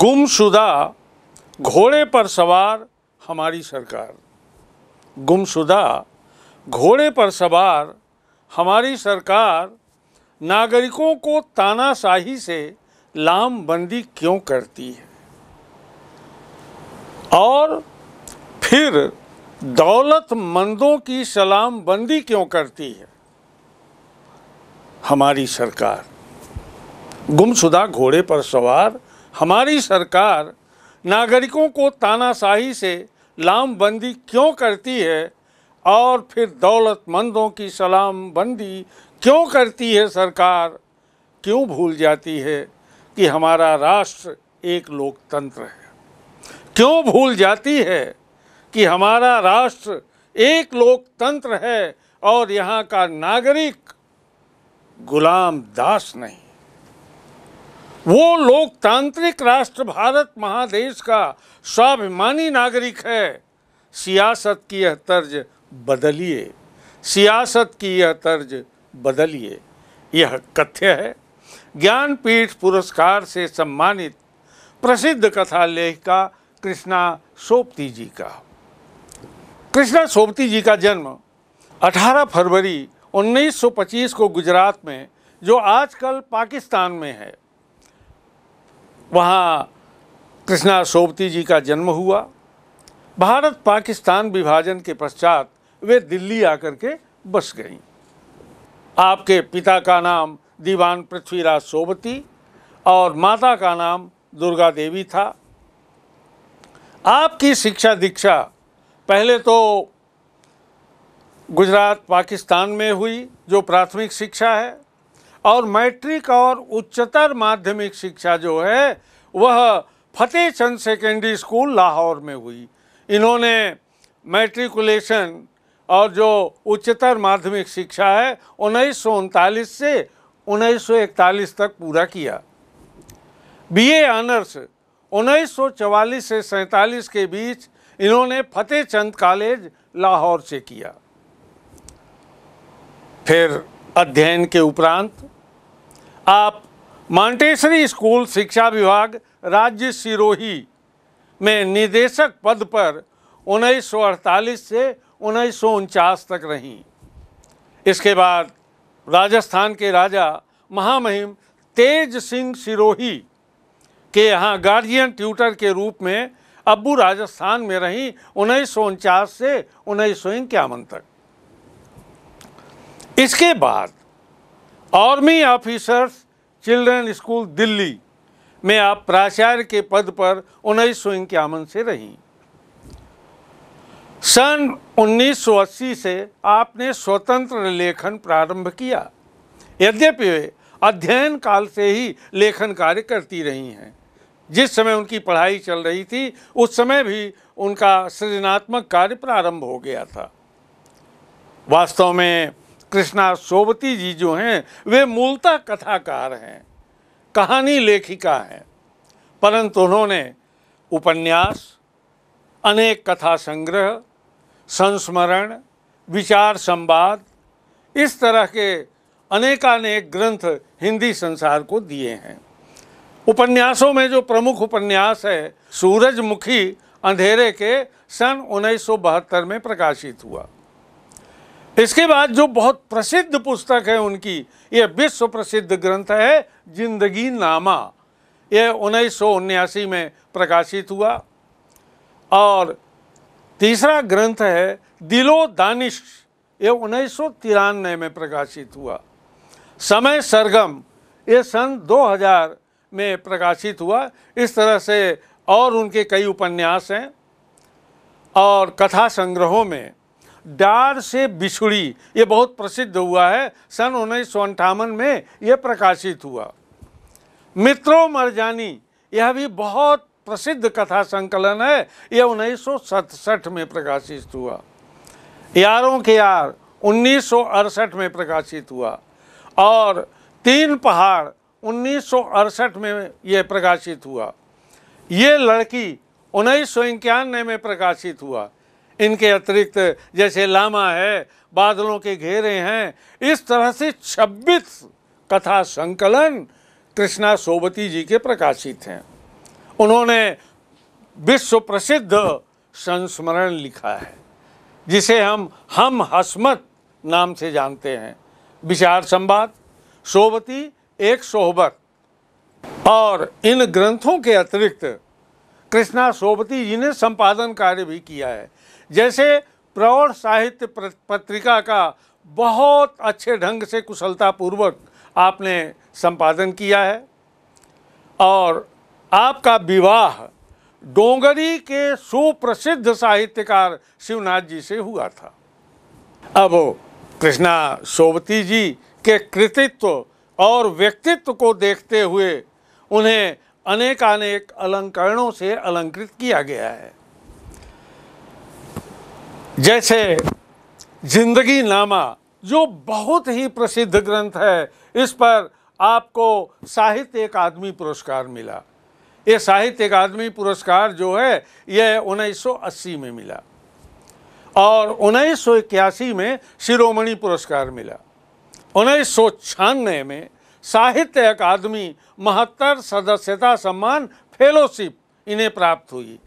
गुमशुदा घोड़े पर सवार हमारी सरकार गुमशुदा घोड़े पर सवार हमारी सरकार नागरिकों को तानाशाही से लामबंदी क्यों करती है और फिर दौलतमंदों की सलामबंदी क्यों करती है हमारी सरकार गुमशुदा घोड़े पर सवार हमारी सरकार नागरिकों को तानाशाही से लामबंदी क्यों करती है और फिर दौलतमंदों की सलामबंदी क्यों करती है सरकार क्यों भूल जाती है कि हमारा राष्ट्र एक लोकतंत्र है क्यों भूल जाती है कि हमारा राष्ट्र एक लोकतंत्र है और यहाँ का नागरिक गुलाम दास नहीं वो लोकतांत्रिक राष्ट्र भारत महादेश का स्वाभिमानी नागरिक है सियासत की यह तर्ज बदलिए सियासत की यह तर्ज बदलिए यह कथ्य है ज्ञानपीठ पुरस्कार से सम्मानित प्रसिद्ध कथा लेखिका कृष्णा सोपती जी का कृष्णा सोपती जी का जन्म 18 फरवरी 1925 को गुजरात में जो आजकल पाकिस्तान में है वहाँ कृष्णा सोबती जी का जन्म हुआ भारत पाकिस्तान विभाजन के पश्चात वे दिल्ली आकर के बस गईं आपके पिता का नाम दीवान पृथ्वीराज सोबती और माता का नाम दुर्गा देवी था आपकी शिक्षा दीक्षा पहले तो गुजरात पाकिस्तान में हुई जो प्राथमिक शिक्षा है और मैट्रिक और उच्चतर माध्यमिक शिक्षा जो है वह फतेह चंद सेकेंडरी स्कूल लाहौर में हुई इन्होंने मैट्रिकुलेशन और जो उच्चतर माध्यमिक शिक्षा है उन्नीस से उन्नीस तक पूरा किया बीए ऑनर्स 1944 से सैंतालीस के बीच इन्होंने फतेह चंद कॉलेज लाहौर से किया फिर अध्ययन के उपरांत आप मांटेश्वरी स्कूल शिक्षा विभाग राज्य सिरोही में निदेशक पद पर उन्नीस से उन्नीस तक रहीं इसके बाद राजस्थान के राजा महामहिम तेज सिंह सिरोही के यहाँ गार्जियन ट्यूटर के रूप में अबू राजस्थान में रहीं उन्नीस से उन्नीस तक इसके बाद army officers children school Delhi में आप प्राचार्य के पद पर उन्नीस सौ इक्यावन से रही सन 1980 से आपने स्वतंत्र लेखन प्रारंभ किया यद्यपि वे अध्ययन काल से ही लेखन कार्य करती रही हैं जिस समय उनकी पढ़ाई चल रही थी उस समय भी उनका सृजनात्मक कार्य प्रारंभ हो गया था वास्तव में कृष्णा सोबती जी जो हैं वे मूलतः कथाकार हैं कहानी लेखिका हैं परंतु उन्होंने उपन्यास अनेक कथा संग्रह संस्मरण विचार संवाद इस तरह के अनेकानेक ग्रंथ हिंदी संसार को दिए हैं उपन्यासों में जो प्रमुख उपन्यास है सूरजमुखी अंधेरे के सन 1972 में प्रकाशित हुआ इसके बाद जो बहुत प्रसिद्ध पुस्तक है उनकी यह विश्व प्रसिद्ध ग्रंथ है जिंदगी नामा यह उन्नीस में प्रकाशित हुआ और तीसरा ग्रंथ है दिलो दानिश यह उन्नीस में प्रकाशित हुआ समय सरगम ये सन 2000 में प्रकाशित हुआ इस तरह से और उनके कई उपन्यास हैं और कथा संग्रहों में डार से बिछुड़ी ये बहुत प्रसिद्ध हुआ है सन उन्नीस में ये प्रकाशित हुआ मित्रों मरजानी यह भी बहुत प्रसिद्ध कथा संकलन है यह उन्नीस में प्रकाशित हुआ यारों के यार उन्नीस में प्रकाशित हुआ और तीन पहाड़ उन्नीस में यह प्रकाशित हुआ ये लड़की उन्नीस में प्रकाशित हुआ इनके अतिरिक्त जैसे लामा है बादलों के घेरे हैं इस तरह से 26 कथा संकलन कृष्णा सोबती जी के प्रकाशित हैं उन्होंने विश्व प्रसिद्ध संस्मरण लिखा है जिसे हम हम हसमत नाम से जानते हैं विचार संवाद सोबती एक सोहबक और इन ग्रंथों के अतिरिक्त कृष्णा सोबती जी ने संपादन कार्य भी किया है जैसे प्रौढ़ साहित्य पत्रिका का बहुत अच्छे ढंग से कुशलतापूर्वक आपने संपादन किया है और आपका विवाह डोंगरी के सुप्रसिद्ध साहित्यकार शिवनाथ जी से हुआ था अब कृष्णा सोबती जी के कृतित्व और व्यक्तित्व को देखते हुए उन्हें अनेकानेक अलंकरणों से अलंकृत किया गया है जैसे जिंदगी नामा जो बहुत ही प्रसिद्ध ग्रंथ है इस पर आपको साहित्य अकादमी पुरस्कार मिला ये साहित्य अकादमी पुरस्कार जो है यह 1980 में मिला और उन्नीस में शिरोमणि पुरस्कार मिला उन्नीस में साहित्य अकादमी महत्तर सदस्यता सम्मान फेलोशिप इन्हें प्राप्त हुई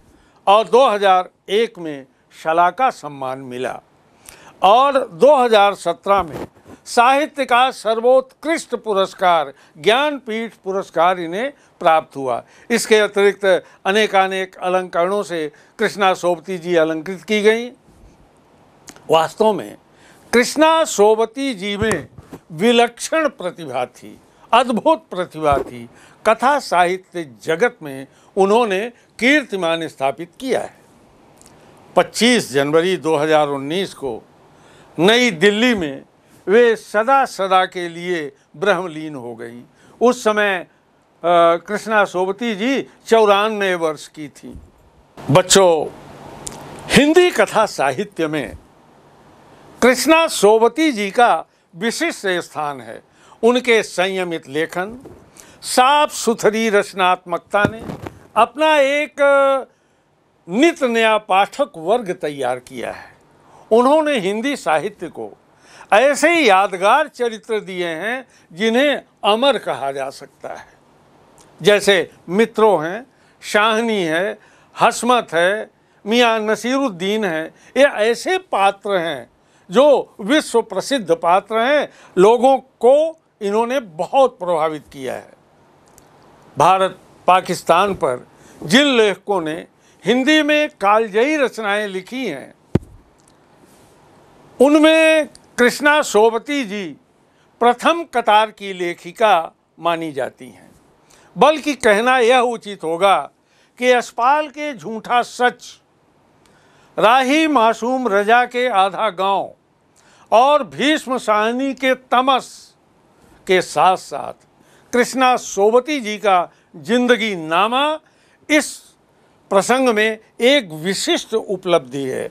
और 2001 में शलाका सम्मान मिला और 2017 में साहित्य का सर्वोत्कृष्ट पुरस्कार ज्ञानपीठ पुरस्कार इन्हें प्राप्त हुआ इसके अतिरिक्त अनेकानेक अलंकरणों से कृष्णा सोबती जी अलंकृत की गई वास्तव में कृष्णा सोबती जी में विलक्षण प्रतिभा थी अद्भुत प्रतिभा थी कथा साहित्य जगत में उन्होंने कीर्तिमान स्थापित किया है 25 जनवरी 2019 को नई दिल्ली में वे सदा सदा के लिए ब्रह्मलीन हो गई उस समय कृष्णा सोबती जी चौरानवे वर्ष की थी बच्चों हिंदी कथा साहित्य में कृष्णा सोबती जी का विशिष्ट स्थान है उनके संयमित लेखन साफ सुथरी रचनात्मकता ने अपना एक नित नया पाठक वर्ग तैयार किया है उन्होंने हिंदी साहित्य को ऐसे यादगार चरित्र दिए हैं जिन्हें अमर कहा जा सकता है जैसे मित्रों हैं शाहनी है हसमत है मियाँ नसीरुद्दीन है ये ऐसे पात्र हैं जो विश्व प्रसिद्ध पात्र हैं लोगों को इन्होंने बहुत प्रभावित किया है भारत पाकिस्तान पर जिन लेखकों ने हिंदी में कालजयी रचनाएं लिखी हैं उनमें कृष्णा सोबती जी प्रथम कतार की लेखिका मानी जाती हैं बल्कि कहना यह उचित होगा कि अस्पाल के झूठा सच राही मासूम रजा के आधा गांव और भीष्म साहनी के तमस के साथ साथ कृष्णा सोबती जी का जिंदगी नामा इस प्रसंग में एक विशिष्ट उपलब्धि है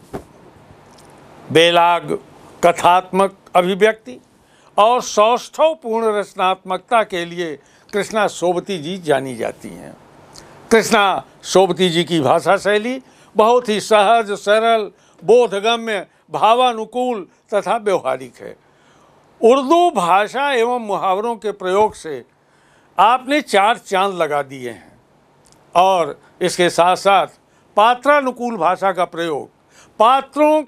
बेलाग कथात्मक अभिव्यक्ति और सौष्ठवपूर्ण रचनात्मकता के लिए कृष्णा सोबती जी जानी जाती हैं कृष्णा सोबती जी की भाषा शैली बहुत ही सहज सरल बोधगम्य भावानुकूल तथा व्यवहारिक है उर्दू भाषा एवं मुहावरों के प्रयोग से आपने चार चांद लगा दिए हैं और इसके साथ साथ पात्रानुकूल भाषा का प्रयोग पात्रों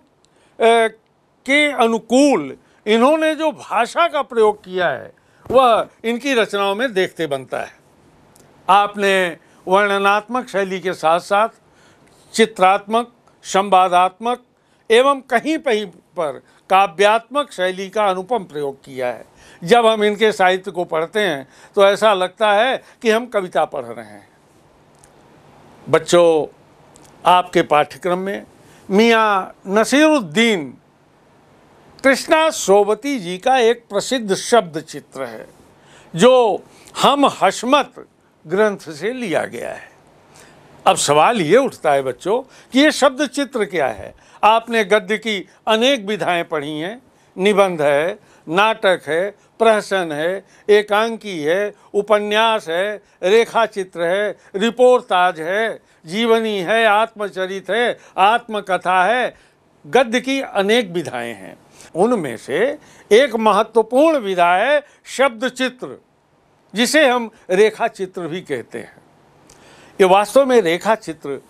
के अनुकूल इन्होंने जो भाषा का प्रयोग किया है वह इनकी रचनाओं में देखते बनता है आपने वर्णनात्मक शैली के साथ साथ चित्रात्मक संवादात्मक एवं कहीं कहीं पर काव्यात्मक शैली का अनुपम प्रयोग किया है जब हम इनके साहित्य को पढ़ते हैं तो ऐसा लगता है कि हम कविता पढ़ रहे हैं बच्चों आपके पाठ्यक्रम में मियाँ नसीरुद्दीन कृष्णा सोबती जी का एक प्रसिद्ध शब्द चित्र है जो हम हसमत ग्रंथ से लिया गया है अब सवाल ये उठता है बच्चों कि ये शब्द चित्र क्या है आपने गद्य की अनेक विधाएं पढ़ी हैं निबंध है नाटक है प्रहसन है एकांकी है उपन्यास है रेखा चित्र है रिपोर्टाज है जीवनी है आत्मचरित है आत्मकथा है गद्य की अनेक विधाएं हैं उनमें से एक महत्वपूर्ण विधा है शब्द चित्र जिसे हम रेखा चित्र भी कहते हैं ये वास्तव में रेखा चित्र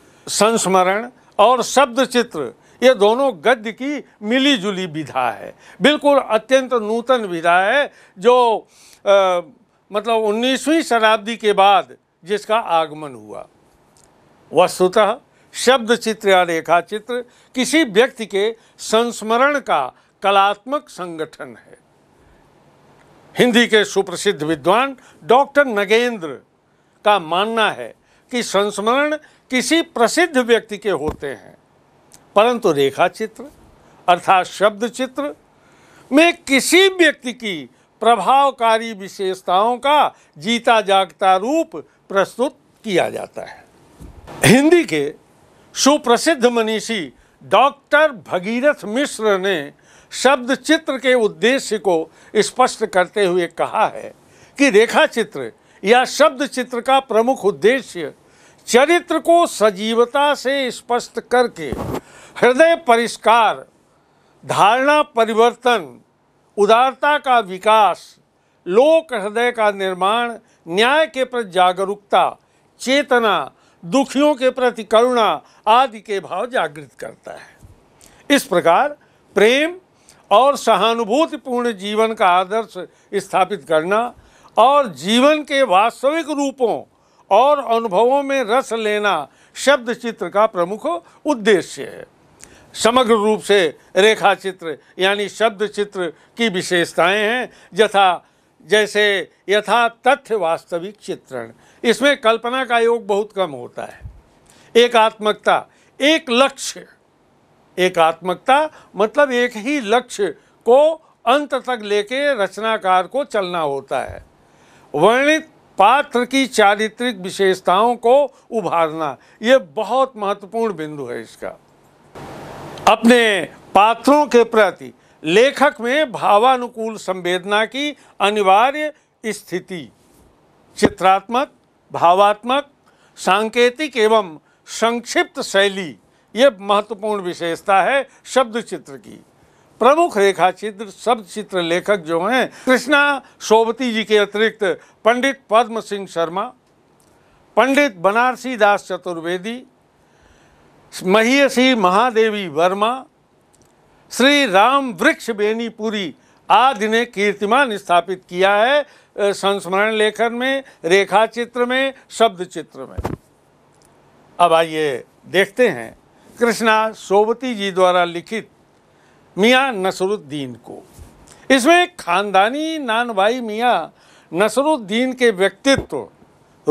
संस्मरण और शब्द चित्र ये दोनों गद्य की मिली जुली विधा है बिल्कुल अत्यंत नूतन विधा है जो आ, मतलब 19वीं शताब्दी के बाद जिसका आगमन हुआ वस्तुतः शब्द चित्र या रेखा चित्र किसी व्यक्ति के संस्मरण का कलात्मक संगठन है हिंदी के सुप्रसिद्ध विद्वान डॉक्टर नगेंद्र का मानना है कि संस्मरण किसी प्रसिद्ध व्यक्ति के होते हैं परंतु रेखा चित्र अर्थात शब्द चित्र में किसी व्यक्ति की प्रभावकारी विशेषताओं का जीता जागता रूप प्रस्तुत किया जाता है हिंदी के सुप्रसिद्ध मनीषी डॉक्टर भगीरथ मिश्र ने शब्द चित्र के उद्देश्य को स्पष्ट करते हुए कहा है कि रेखा चित्र या शब्द चित्र का प्रमुख उद्देश्य चरित्र को सजीवता से स्पष्ट करके हृदय परिष्कार धारणा परिवर्तन उदारता का विकास लोक हृदय का निर्माण न्याय के प्रति जागरूकता चेतना दुखियों के प्रति करुणा आदि के भाव जागृत करता है इस प्रकार प्रेम और सहानुभूतिपूर्ण जीवन का आदर्श स्थापित करना और जीवन के वास्तविक रूपों और अनुभवों में रस लेना शब्द चित्र का प्रमुख उद्देश्य है समग्र रूप से रेखा चित्र यानी शब्द चित्र की विशेषताएं हैं यथा जैसे यथा तथ्य वास्तविक चित्रण इसमें कल्पना का योग बहुत कम होता है एकात्मकता एक लक्ष्य एकात्मकता मतलब एक ही लक्ष्य को अंत तक लेके रचनाकार को चलना होता है वर्णित पात्र की चारित्रिक विशेषताओं को उभारना ये बहुत महत्वपूर्ण बिंदु है इसका अपने पात्रों के प्रति लेखक में भावानुकूल संवेदना की अनिवार्य स्थिति चित्रात्मक भावात्मक सांकेतिक एवं संक्षिप्त शैली ये महत्वपूर्ण विशेषता है शब्द चित्र की प्रमुख रेखा चित्र शब्द चित्र लेखक जो हैं कृष्णा शोभती जी के अतिरिक्त पंडित पद्म सिंह शर्मा पंडित बनारसी दास चतुर्वेदी महियसी महादेवी वर्मा श्री राम वृक्ष बेनीपुरी आदि ने कीर्तिमान स्थापित किया है संस्मरण लेखन में रेखा चित्र में शब्द चित्र में अब आइए देखते हैं कृष्णा सोबती जी द्वारा लिखित मियाँ नसरुद्दीन को इसमें खानदानी नानबाई मियाँ नसरुद्दीन के व्यक्तित्व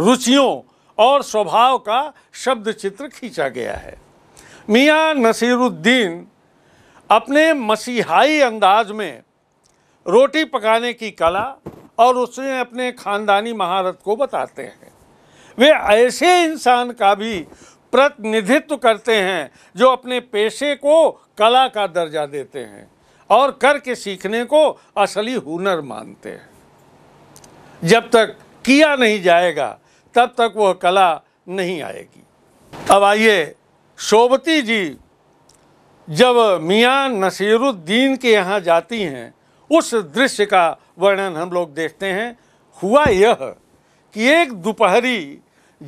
रुचियों और स्वभाव का शब्द चित्र खींचा गया है मियाँ नसीरुद्दीन अपने मसीहाई अंदाज में रोटी पकाने की कला और उसने अपने ख़ानदानी महारत को बताते हैं वे ऐसे इंसान का भी प्रतिनिधित्व करते हैं जो अपने पेशे को कला का दर्जा देते हैं और करके सीखने को असली हुनर मानते हैं जब तक किया नहीं जाएगा तब तक वह कला नहीं आएगी अब आइए शोभती जी जब मियाँ नसीरुद्दीन के यहाँ जाती हैं उस दृश्य का वर्णन हम लोग देखते हैं हुआ यह कि एक दोपहरी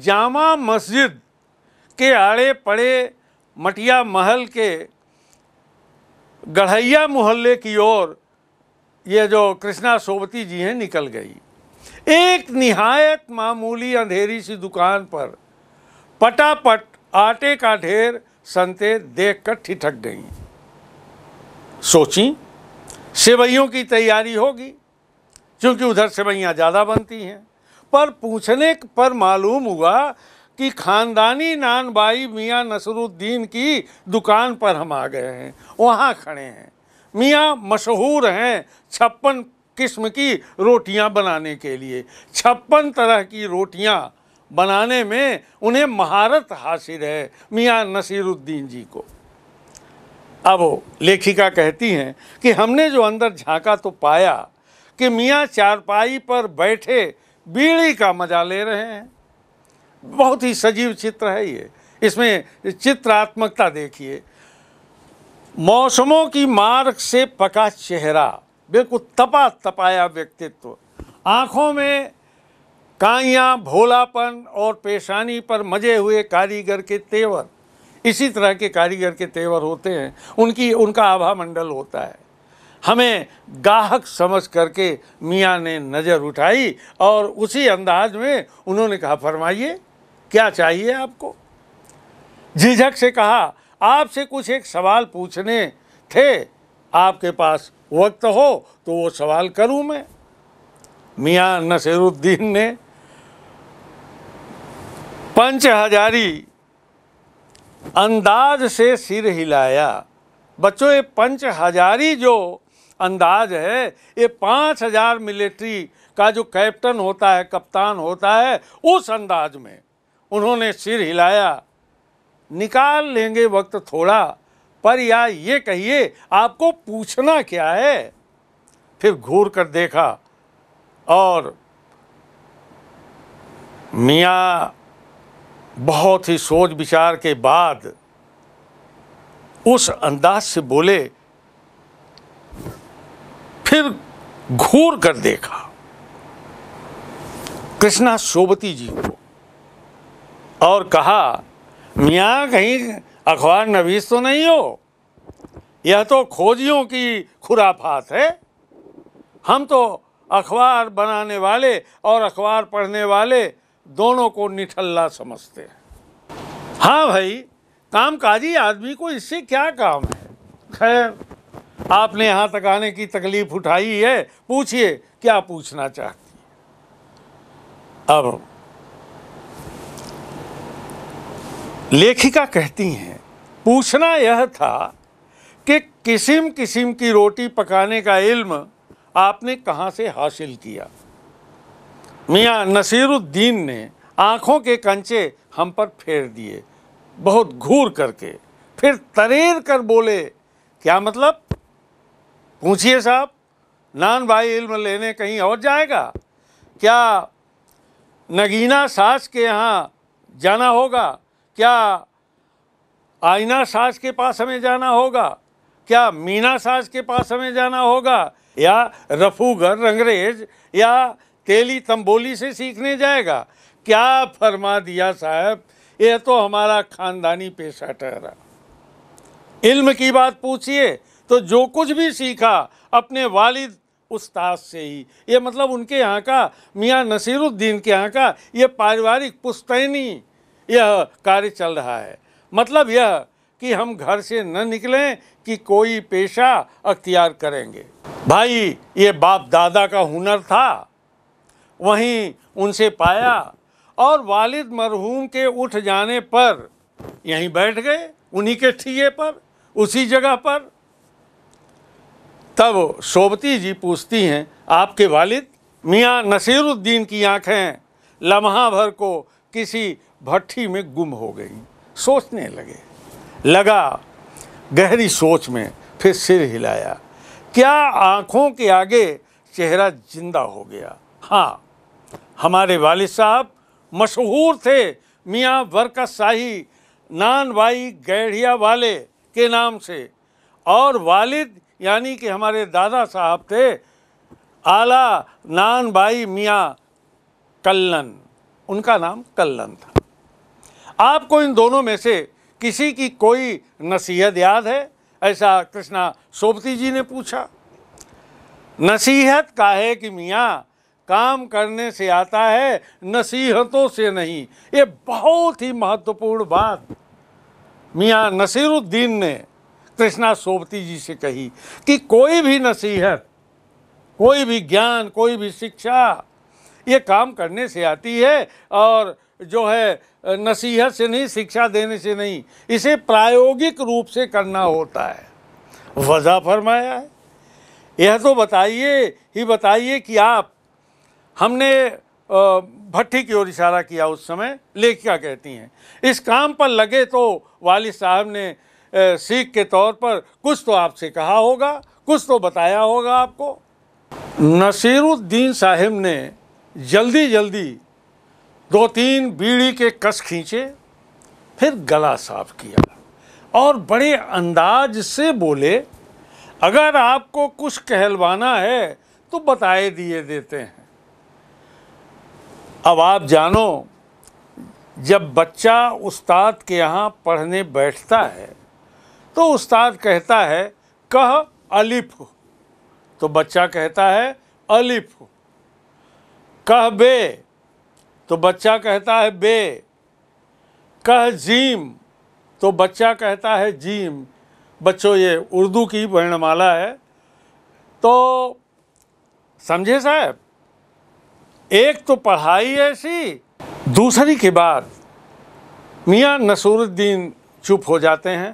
जामा मस्जिद के आड़े पड़े मटिया महल के गढ़ैया मोहल्ले की ओर ये जो कृष्णा सोबती जी हैं निकल गई एक निहायत मामूली अंधेरी सी दुकान पर पटापट आटे का ढेर संतें देख कर ठिठक गई सोची सेवैयों की तैयारी होगी क्योंकि उधर सेवैयाँ ज़्यादा बनती हैं पर पूछने पर मालूम हुआ कि ख़ानदानी नानबाई मियाँ नसरुद्दीन की दुकान पर हम आ गए हैं वहाँ खड़े हैं मियाँ मशहूर हैं छप्पन किस्म की रोटियाँ बनाने के लिए छप्पन तरह की रोटियाँ बनाने में उन्हें महारत हासिल है मियाँ नसीरुद्दीन जी को अब लेखिका कहती हैं कि हमने जो अंदर झांका तो पाया कि मियाँ चारपाई पर बैठे बीड़ी का मजा ले रहे हैं बहुत ही सजीव चित्र है ये इसमें चित्रात्मकता देखिए मौसमों की मार्ग से पका चेहरा बिल्कुल तपा तपाया व्यक्तित्व आँखों में काइयाँ भोलापन और पेशानी पर मजे हुए कारीगर के तेवर इसी तरह के कारीगर के तेवर होते हैं उनकी उनका आभा मंडल होता है हमें गाहक समझ करके मियाँ ने नज़र उठाई और उसी अंदाज में उन्होंने कहा फरमाइए क्या चाहिए आपको झिझक से कहा आपसे कुछ एक सवाल पूछने थे आपके पास वक्त हो तो वो सवाल करूं मैं मियाँ नसीरुद्दीन ने पंच हजारी अंदाज से सिर हिलाया बच्चों ये पंच हजारी जो अंदाज है ये पाँच हजार मिलिट्री का जो कैप्टन होता है कप्तान होता है उस अंदाज में उन्होंने सिर हिलाया निकाल लेंगे वक्त थोड़ा पर या ये कहिए आपको पूछना क्या है फिर घूर कर देखा और मियाँ बहुत ही सोच विचार के बाद उस अंदाज से बोले फिर घूर कर देखा कृष्णा सोबती जी को और कहा मियाँ कहीं अखबार नवीस तो नहीं हो यह तो खोजियों की खुराफात है हम तो अखबार बनाने वाले और अखबार पढ़ने वाले दोनों को निठल्ला समझते हैं हाँ भाई कामकाजी आदमी को इससे क्या काम है खैर आपने यहाँ तक आने की तकलीफ उठाई है पूछिए क्या पूछना चाहती अब लेखिका कहती हैं पूछना यह था कि किस्म किस्म की रोटी पकाने का इल्म आपने कहाँ से हासिल किया मियाँ नसीरुद्दीन ने आँखों के कंचे हम पर फेर दिए बहुत घूर करके फिर तरेर कर बोले क्या मतलब पूछिए साहब नान भाई इल्म लेने कहीं और जाएगा क्या नगीना सास के यहाँ जाना होगा क्या आईना सास के पास हमें जाना होगा क्या मीना सास के पास हमें जाना होगा या रफूगर रंगरेज या तेली तंबोली से सीखने जाएगा क्या फरमा दिया साहब यह तो हमारा खानदानी पेशा ठहरा इल्म की बात पूछिए तो जो कुछ भी सीखा अपने वालिद उस्ताद से ही ये मतलब उनके यहाँ का मियाँ नसीरुद्दीन के यहाँ का ये पारिवारिक पुस्तैनी यह कार्य चल रहा है मतलब यह कि हम घर से न निकलें कि कोई पेशा अख्तियार करेंगे भाई ये बाप दादा का हुनर था वहीं उनसे पाया और वालिद मरहूम के उठ जाने पर यहीं बैठ गए उन्हीं के ठीए पर उसी जगह पर तब शोभती जी पूछती हैं आपके वालिद मियाँ नसीरुद्दीन की आँखें लम्हा भर को किसी भट्टी में गुम हो गई सोचने लगे लगा गहरी सोच में फिर सिर हिलाया क्या आँखों के आगे चेहरा जिंदा हो गया हाँ हमारे वाल साहब मशहूर थे मियाँ बरकत शाही नान भाई गैढ़िया वाले के नाम से और वालिद यानी कि हमारे दादा साहब थे आला नान भाई मियाँ कल्लन उनका नाम कल्लन था आपको इन दोनों में से किसी की कोई नसीहत याद है ऐसा कृष्णा सोपती जी ने पूछा नसीहत का है कि मियाँ काम करने से आता है नसीहतों से नहीं ये बहुत ही महत्वपूर्ण बात मियाँ नसीरुद्दीन ने कृष्णा सोबती जी से कही कि कोई भी नसीहत कोई भी ज्ञान कोई भी शिक्षा ये काम करने से आती है और जो है नसीहत से नहीं शिक्षा देने से नहीं इसे प्रायोगिक रूप से करना होता है वजह फरमाया है यह तो बताइए ही बताइए कि आप हमने भट्टी की ओर इशारा किया उस समय लेखिका कहती हैं इस काम पर लगे तो वालिद साहब ने सीख के तौर पर कुछ तो आपसे कहा होगा कुछ तो बताया होगा आपको नसीरुद्दीन साहिब ने जल्दी जल्दी दो तीन बीड़ी के कस खींचे फिर गला साफ किया और बड़े अंदाज से बोले अगर आपको कुछ कहलवाना है तो बताए दिए देते हैं अब आप जानो जब बच्चा उस्ताद के यहाँ पढ़ने बैठता है तो उस्ताद कहता है कह अलिफ तो बच्चा कहता है अलिफ कह बे तो बच्चा कहता है बे कह जीम तो बच्चा कहता है जीम बच्चों ये उर्दू की वर्णमाला है तो समझे साहब एक तो पढ़ाई ऐसी दूसरी के बाद मियाँ नसरुद्दीन चुप हो जाते हैं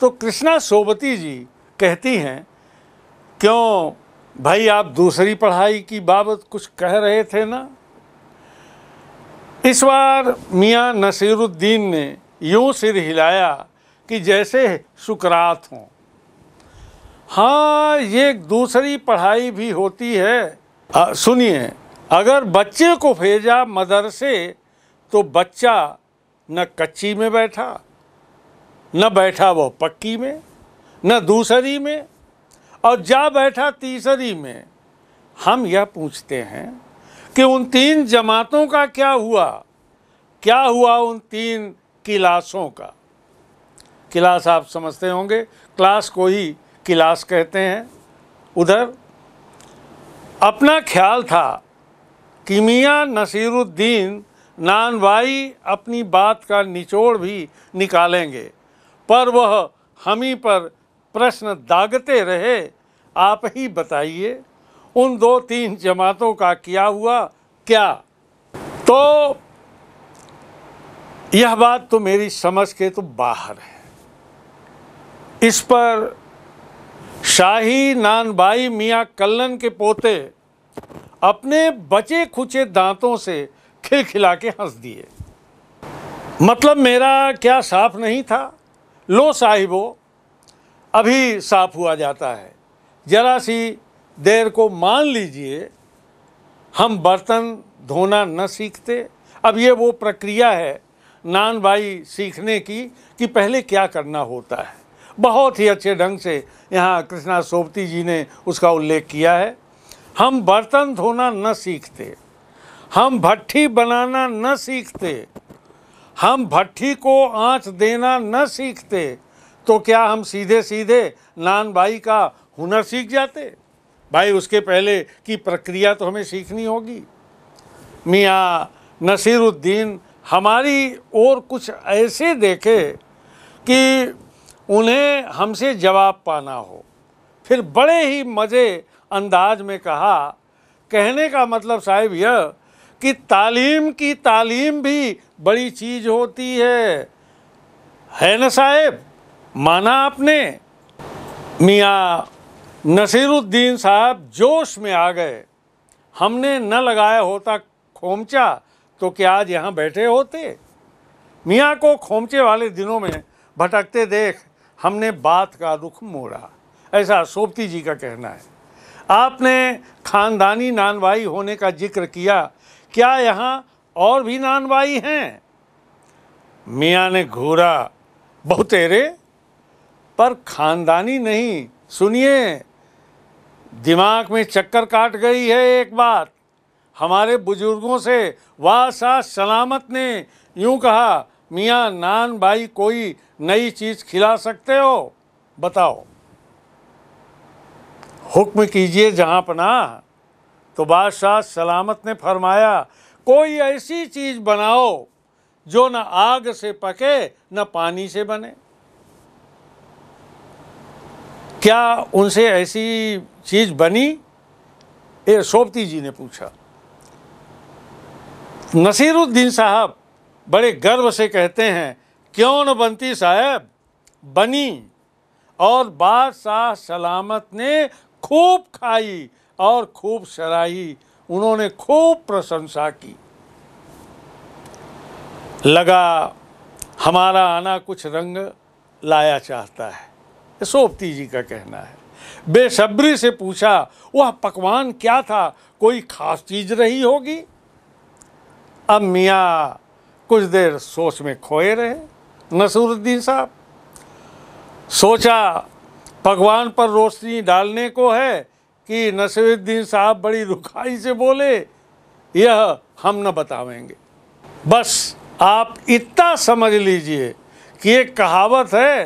तो कृष्णा सोबती जी कहती हैं क्यों भाई आप दूसरी पढ़ाई की बाबत कुछ कह रहे थे ना इस बार मियाँ नसीरुद्दीन ने यूं सिर हिलाया कि जैसे सुकरात हों हाँ ये दूसरी पढ़ाई भी होती है सुनिए अगर बच्चे को भेजा मदरसे तो बच्चा न कच्ची में बैठा न बैठा वो पक्की में न दूसरी में और जा बैठा तीसरी में हम यह पूछते हैं कि उन तीन जमातों का क्या हुआ क्या हुआ उन तीन क्लासों का क्लास आप समझते होंगे क्लास को ही क्लास कहते हैं उधर अपना ख्याल था मियाँ नसीरुद्दीन नानवाई अपनी बात का निचोड़ भी निकालेंगे पर वह हम ही पर प्रश्न दागते रहे आप ही बताइए उन दो तीन जमातों का किया हुआ क्या तो यह बात तो मेरी समझ के तो बाहर है इस पर शाही नानबाई मियाँ कल्लन के पोते अपने बचे खुचे दांतों से खिलखिला के हंस दिए मतलब मेरा क्या साफ नहीं था लो साहिबो अभी साफ हुआ जाता है जरा सी देर को मान लीजिए हम बर्तन धोना न सीखते अब ये वो प्रक्रिया है नान भाई सीखने की कि पहले क्या करना होता है बहुत ही अच्छे ढंग से यहाँ कृष्णा सोपती जी ने उसका उल्लेख किया है हम बर्तन धोना न सीखते हम भट्ठी बनाना न सीखते हम भट्ठी को आंच देना न सीखते तो क्या हम सीधे सीधे नान भाई का हुनर सीख जाते भाई उसके पहले की प्रक्रिया तो हमें सीखनी होगी मियाँ नसीरुद्दीन हमारी ओर कुछ ऐसे देखे कि उन्हें हमसे जवाब पाना हो फिर बड़े ही मज़े अंदाज में कहा कहने का मतलब साहिब यह कि तालीम की तालीम भी बड़ी चीज़ होती है है ना साहेब माना आपने मियाँ नसीरुद्दीन साहब जोश में आ गए हमने न लगाया होता खोमचा तो क्या आज यहाँ बैठे होते मियाँ को खोमचे वाले दिनों में भटकते देख हमने बात का रुख मोड़ा ऐसा सोपती जी का कहना है आपने ख़ानदानी नानवाई होने का जिक्र किया क्या यहाँ और भी नानवाई हैं मियाँ ने घूरा बहुतेरे पर ख़ानदानी नहीं सुनिए दिमाग में चक्कर काट गई है एक बात हमारे बुजुर्गों से वाह सलामत ने यूं कहा मियाँ नान भाई कोई नई चीज़ खिला सकते हो बताओ हुक्म कीजिए जहाँ अपना तो बादशाह सलामत ने फरमाया कोई ऐसी चीज़ बनाओ जो न आग से पके न पानी से बने क्या उनसे ऐसी चीज़ बनी ये सोपती जी ने पूछा नसीरुद्दीन साहब बड़े गर्व से कहते हैं क्यों न बनती साहब बनी और बादशाह सलामत ने खूब खाई और खूब सराही उन्होंने खूब प्रशंसा की लगा हमारा आना कुछ रंग लाया चाहता है सोपती जी का कहना है बेसब्री से पूछा वह पकवान क्या था कोई खास चीज रही होगी अब मियाँ कुछ देर सोच में खोए रहे नसरुद्दीन साहब सोचा भगवान पर रोशनी डालने को है कि नसरुद्दीन साहब बड़ी रुखाई से बोले यह हम न बतावेंगे बस आप इतना समझ लीजिए कि एक कहावत है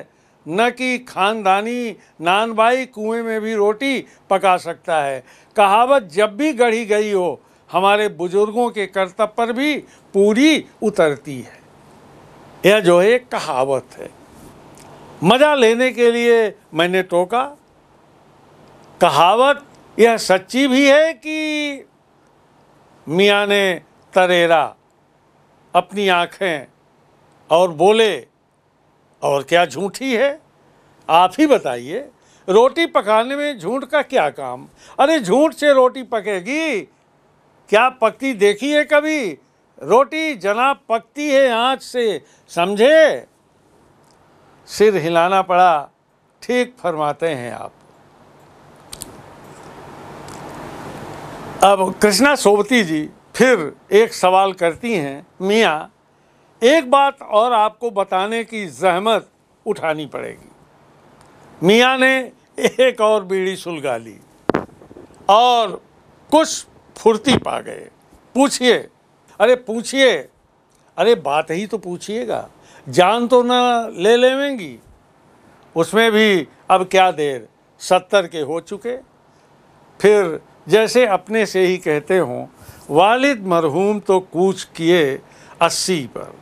न कि खानदानी नान भाई कुएँ में भी रोटी पका सकता है कहावत जब भी गढ़ी गई हो हमारे बुजुर्गों के कर्तव्य पर भी पूरी उतरती है यह जो है कहावत है मज़ा लेने के लिए मैंने टोका कहावत यह सच्ची भी है कि मियाँ ने तरेरा अपनी आँखें और बोले और क्या झूठी है आप ही बताइए रोटी पकाने में झूठ का क्या काम अरे झूठ से रोटी पकेगी क्या पकती देखी है कभी रोटी जना पकती है आँच से समझे सिर हिलाना पड़ा ठीक फरमाते हैं आप अब कृष्णा सोबती जी फिर एक सवाल करती हैं मियाँ एक बात और आपको बताने की जहमत उठानी पड़ेगी मियाँ ने एक और बीड़ी सुलगा ली और कुछ फुर्ती पा गए पूछिए अरे पूछिए अरे बात ही तो पूछिएगा जान तो ना ले लेवेंगी उसमें भी अब क्या देर सत्तर के हो चुके फिर जैसे अपने से ही कहते हों वालिद मरहूम तो कूच किए अस्सी पर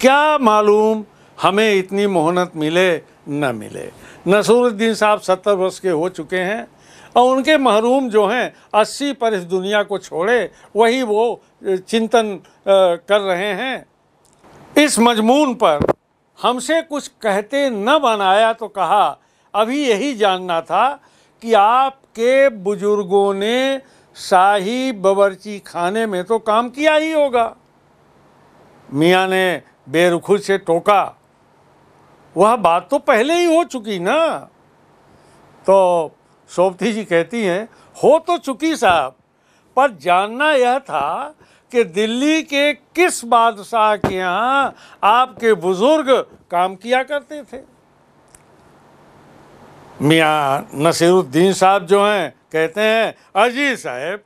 क्या मालूम हमें इतनी मोहनत मिले न मिले नसरुद्दीन साहब सत्तर वर्ष के हो चुके हैं और उनके महरूम जो हैं अस्सी पर इस दुनिया को छोड़े वही वो चिंतन कर रहे हैं इस मजमून पर हमसे कुछ कहते न बनाया तो कहा अभी यही जानना था कि आपके बुजुर्गों ने शाही बावरची खाने में तो काम किया ही होगा मियाँ ने बेरुखू से टोका वह बात तो पहले ही हो चुकी ना तो सोपती जी कहती हैं हो तो चुकी साहब पर जानना यह था कि दिल्ली के किस बादशाह के यहाँ आपके बुजुर्ग काम किया करते थे मियाँ नसीरुद्दीन साहब जो हैं कहते हैं अजी साहब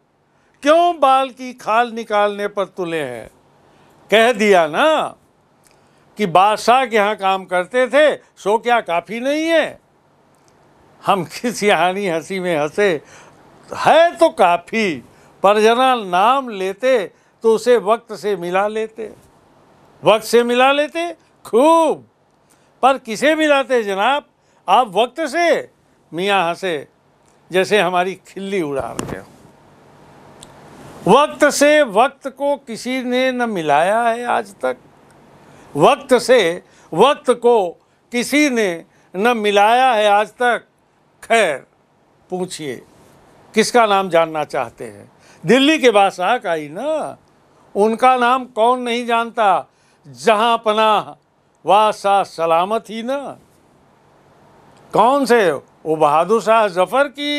क्यों बाल की खाल निकालने पर तुले हैं कह दिया ना कि बादशाह के यहाँ काम करते थे सो क्या काफ़ी नहीं है हम किस हानि हंसी में हंसे है तो काफ़ी पर जना नाम लेते तो उसे वक्त से मिला लेते वक्त से मिला लेते खूब पर किसे मिलाते जनाब आप वक्त से मियाँ हंसे जैसे हमारी खिल्ली उड़ा रहे हो वक्त से वक्त को किसी ने न मिलाया है आज तक वक्त से वक्त को किसी ने न मिलाया है आज तक खैर पूछिए किसका नाम जानना चाहते हैं दिल्ली के बादशाह का ही ना उनका नाम कौन नहीं जानता जहां पनाह वाह सलामत ही ना कौन से वो बहादुर शाह जफर की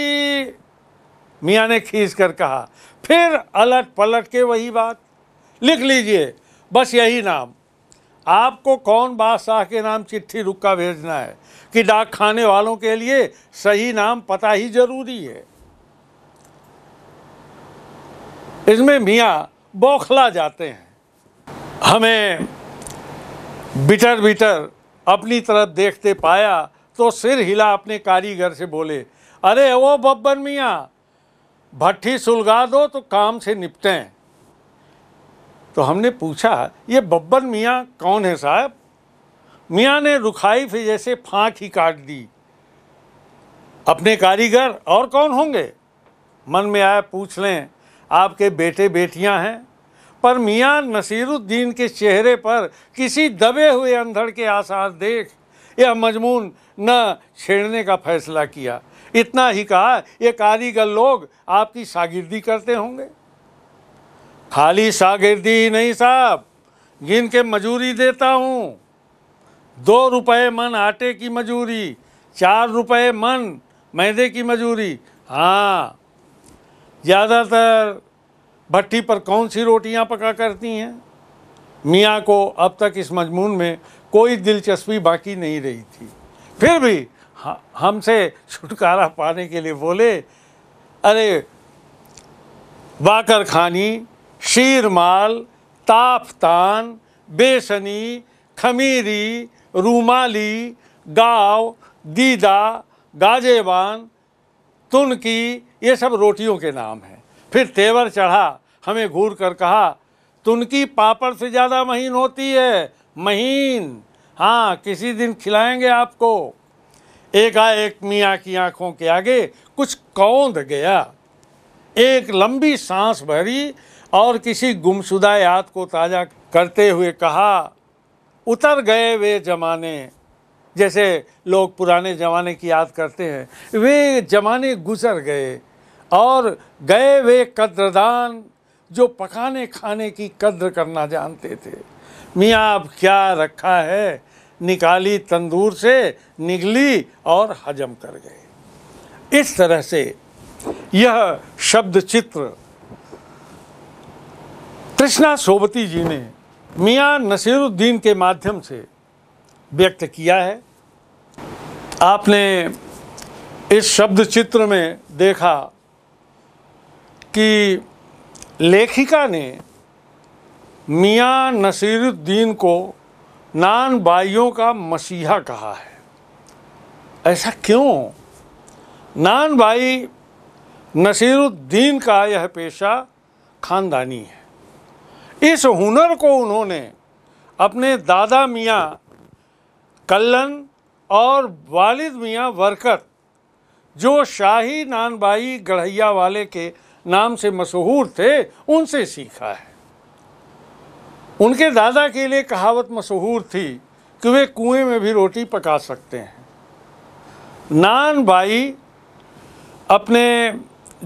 मियाँ ने खींच कर कहा फिर अलट पलट के वही बात लिख लीजिए बस यही नाम आपको कौन बादशाह के नाम चिट्ठी रुका भेजना है कि डाक खाने वालों के लिए सही नाम पता ही जरूरी है इसमें मियाँ बौखला जाते हैं हमें बिटर बिटर अपनी तरफ देखते पाया तो सिर हिला अपने कारीगर से बोले अरे वो बब्बर मियाँ भट्टी सुलगा दो तो काम से निपटें तो हमने पूछा ये बब्बर मियाँ कौन है साहब मियाँ ने रुखाई फिर जैसे फाँक ही काट दी अपने कारीगर और कौन होंगे मन में आया पूछ लें आपके बेटे बेटियां हैं पर मियाँ नसीरुद्दीन के चेहरे पर किसी दबे हुए अंधड़ के आसार देख यह मजमून न छेड़ने का फैसला किया इतना ही कहा ये कारीगर लोग आपकी शागिर्दी करते होंगे खाली शागिर्दी ही नहीं साहब गिन के मजूरी देता हूँ दो रुपए मन आटे की मजूरी चार रुपए मन मैदे की मजूरी हाँ ज़्यादातर भट्टी पर कौन सी रोटियां पका करती हैं मियाँ को अब तक इस मजमून में कोई दिलचस्पी बाकी नहीं रही थी फिर भी हमसे छुटकारा पाने के लिए बोले अरे बाकर खानी शीरमाल ताफतान बेसनी खमीरी रूमाली गाव दीदा गाजेबान तुनकी ये सब रोटियों के नाम हैं फिर तेवर चढ़ा हमें घूर कर कहा तुनकी पापड़ से ज़्यादा महीन होती है महीन हाँ किसी दिन खिलाएंगे आपको एकाएक मियाँ की आंखों के आगे कुछ कौंध गया एक लंबी सांस भरी और किसी गुमशुदा याद को ताज़ा करते हुए कहा उतर गए वे जमाने जैसे लोग पुराने ज़माने की याद करते हैं वे जमाने गुजर गए और गए वे कद्रदान जो पकाने खाने की कद्र करना जानते थे मियाँ अब क्या रखा है निकाली तंदूर से निगली और हजम कर गए इस तरह से यह शब्द चित्र कृष्णा सोबती जी ने मियाँ नसीरुद्दीन के माध्यम से व्यक्त किया है आपने इस शब्द चित्र में देखा कि लेखिका ने मियाँ नसीरुद्दीन को नान बाइयों का मसीहा कहा है ऐसा क्यों नान भाई नसीरुद्दीन का यह पेशा खानदानी है इस हुनर को उन्होंने अपने दादा मियाँ कल्लन और वालिद मियाँ वर्कर जो शाही नानबाई गढ़ैया वाले के नाम से मशहूर थे उनसे सीखा है उनके दादा के लिए कहावत मशहूर थी कि वे कुएं में भी रोटी पका सकते हैं नान भाई अपने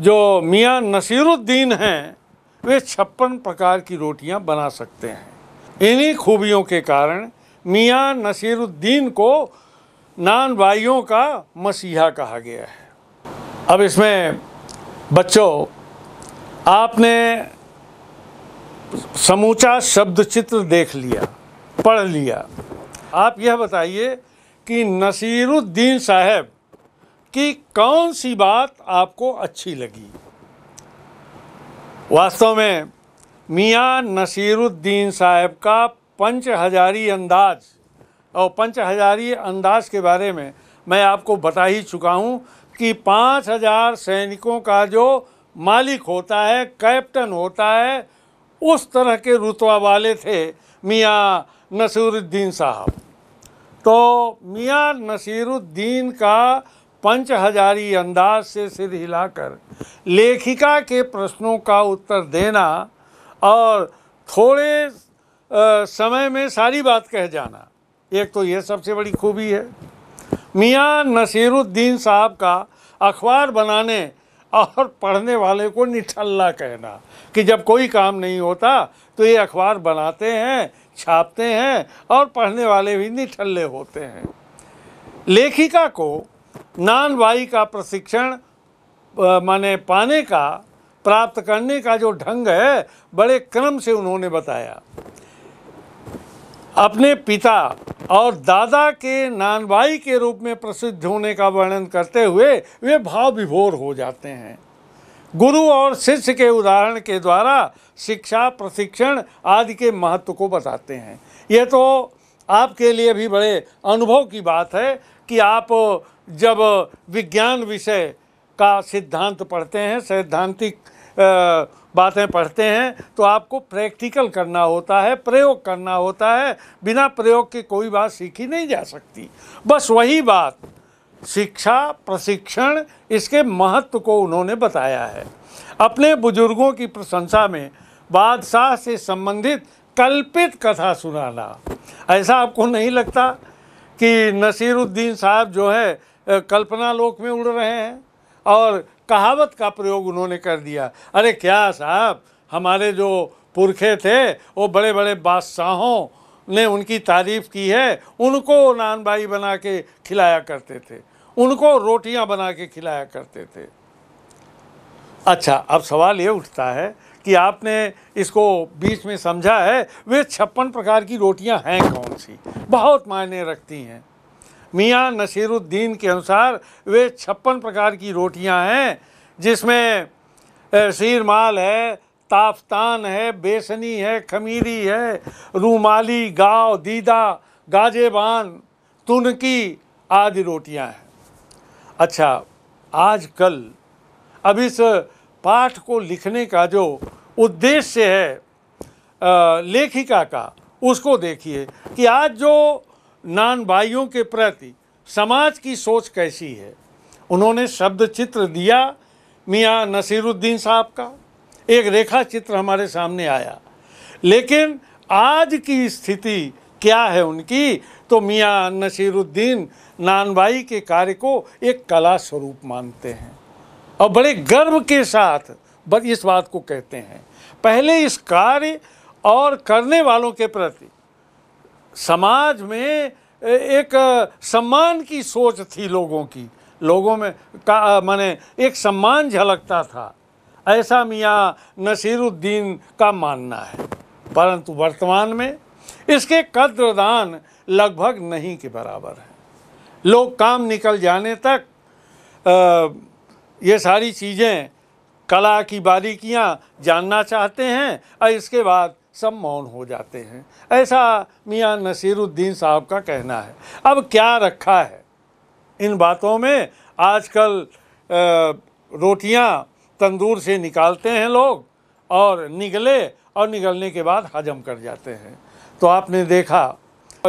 जो मियाँ नसीरुद्दीन हैं वे छप्पन प्रकार की रोटियां बना सकते हैं इन्हीं खूबियों के कारण मियाँ नसीरुद्दीन को नान भाइयों का मसीहा कहा गया है अब इसमें बच्चों आपने समूचा शब्द चित्र देख लिया पढ़ लिया आप यह बताइए कि नसीरुद्दीन साहब की कौन सी बात आपको अच्छी लगी वास्तव में मियाँ नसीरुद्दीन साहब का पंच हजारी अंदाज और पंच हजारी अंदाज के बारे में मैं आपको बता ही चुका हूँ कि पाँच हज़ार सैनिकों का जो मालिक होता है कैप्टन होता है उस तरह के रुतवा वाले थे मियाँ नसीरुद्दीन साहब तो मियाँ नसीरुद्दीन का पंच हजारी अंदाज से सिर हिलाकर लेखिका के प्रश्नों का उत्तर देना और थोड़े समय में सारी बात कह जाना एक तो ये सबसे बड़ी खूबी है मियाँ नसीरुद्दीन साहब का अखबार बनाने और पढ़ने वाले को निठल्ला कहना कि जब कोई काम नहीं होता तो ये अखबार बनाते हैं छापते हैं और पढ़ने वाले भी निठल्ले होते हैं लेखिका को नान बाई का प्रशिक्षण माने पाने का प्राप्त करने का जो ढंग है बड़े क्रम से उन्होंने बताया अपने पिता और दादा के नानबाई के रूप में प्रसिद्ध होने का वर्णन करते हुए वे भाव विभोर हो जाते हैं गुरु और शिष्य के उदाहरण के द्वारा शिक्षा प्रशिक्षण आदि के महत्व को बताते हैं ये तो आपके लिए भी बड़े अनुभव की बात है कि आप जब विज्ञान विषय का सिद्धांत पढ़ते हैं सैद्धांतिक बातें पढ़ते हैं तो आपको प्रैक्टिकल करना होता है प्रयोग करना होता है बिना प्रयोग के कोई बात सीखी नहीं जा सकती बस वही बात शिक्षा प्रशिक्षण इसके महत्व को उन्होंने बताया है अपने बुजुर्गों की प्रशंसा में बादशाह से संबंधित कल्पित कथा सुनाना ऐसा आपको नहीं लगता कि नसीरुद्दीन साहब जो है कल्पना लोक में उड़ रहे हैं और कहावत का प्रयोग उन्होंने कर दिया अरे क्या साहब हमारे जो पुरखे थे वो बड़े बड़े बादशाहों ने उनकी तारीफ की है उनको नान भाई बना के खिलाया करते थे उनको रोटियां बना के खिलाया करते थे अच्छा अब सवाल ये उठता है कि आपने इसको बीच में समझा है वे छप्पन प्रकार की रोटियां हैं कौन सी बहुत मायने रखती हैं मियाँ नसीरुद्दीन के अनुसार वे छप्पन प्रकार की रोटियां हैं जिसमें शीरमाल है ताफ्तान है बेसनी है खमीरी है रूमाली गाव दीदा गाजेबान तुनकी आदि रोटियां हैं अच्छा आज कल अब इस पाठ को लिखने का जो उद्देश्य है लेखिका का उसको देखिए कि आज जो नान भाइयों के प्रति समाज की सोच कैसी है उन्होंने शब्द चित्र दिया मियाँ नसीरुद्दीन साहब का एक रेखा चित्र हमारे सामने आया लेकिन आज की स्थिति क्या है उनकी तो मियाँ नसीरुद्दीन नानबाई के कार्य को एक कला स्वरूप मानते हैं और बड़े गर्व के साथ बस इस बात को कहते हैं पहले इस कार्य और करने वालों के प्रति समाज में एक सम्मान की सोच थी लोगों की लोगों में का मैंने एक सम्मान झलकता था ऐसा मियाँ नसीरुद्दीन का मानना है परंतु वर्तमान में इसके कद्रदान लगभग नहीं के बराबर है लोग काम निकल जाने तक आ, ये सारी चीज़ें कला की बारीकियाँ जानना चाहते हैं और इसके बाद सब मौन हो जाते हैं ऐसा मियाँ नसीरुद्दीन साहब का कहना है अब क्या रखा है इन बातों में आजकल रोटियां तंदूर से निकालते हैं लोग और निगले और निगलने के बाद हजम कर जाते हैं तो आपने देखा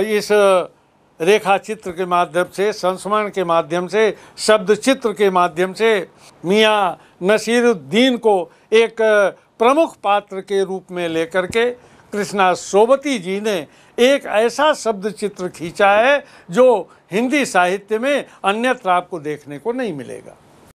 इस रेखा चित्र के माध्यम से संस्मरण के माध्यम से शब्द चित्र के माध्यम से मियाँ नसीरुद्दीन को एक प्रमुख पात्र के रूप में लेकर के कृष्णा सोबती जी ने एक ऐसा शब्द चित्र खींचा है जो हिंदी साहित्य में अन्यत्र आपको देखने को नहीं मिलेगा